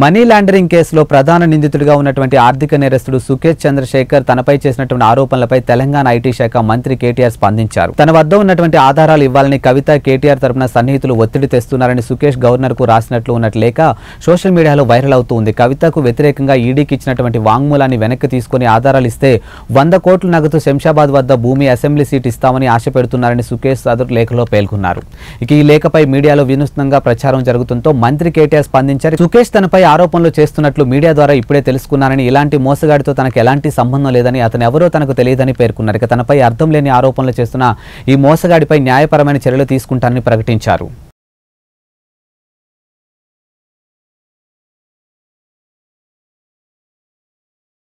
money laundering కేసులో ప్రధాన నిందితుడిగా ఉన్నటువంటి ఆర్థిక నేరస్తుడు సుకేష్ చంద్రశేఖర్ తనపై చేసినటువంటి ఆరోపణలపై తెలంగాణ ఐటీ శాఖ మంత్రి కేటీఆర్ స్పందించారు తన వద్ద ఉన్నటువంటి ఆధారాలు ఇవ్వాలని కవిత కేటీఆర్ తరపున సన్నిహితులు ఒత్తిడి తెస్తున్నారని సుకేష్ గవర్నర్ కు రాసినట్లు ఉన్నట్లు లేక సోషల్ మీడియాలో వైరల్ అవుతూ ఉంది కవితకు వ్యతిరేకంగా ఈడీకి ఇచ్చినటువంటి వాంగ్మూలాన్ని వెనక్కి తీసుకుని ఆధారాలు ఇస్తే వంద కోట్ల నగదు శంషాబాద్ వద్ద భూమి అసెంబ్లీ సీట్ ఇస్తామని ఆశ పెడుతున్నారని సుకేష్ సదరు లేఖలో పేర్కొన్నారు ఇక ఈ లేఖపై మీడియాలో వినూత్నంగా ప్రచారం జరుగుతుందో మంత్రి కేటీఆర్ స్పందించారు సుకేష్ తనపై తనపై ఆరోపణలు చేస్తున్నట్లు మీడియా ద్వారా ఇప్పుడే తెలుసుకున్నానని ఇలాంటి మోసగాడితో తనకు ఎలాంటి సంబంధం లేదని అతను ఎవరో తనకు తెలియదని పేర్కొన్నారు ఇక తనపై అర్థం లేని ఆరోపణలు చేస్తున్న ఈ మోసగాడిపై న్యాయపరమైన చర్యలు తీసుకుంటానని ప్రకటించారు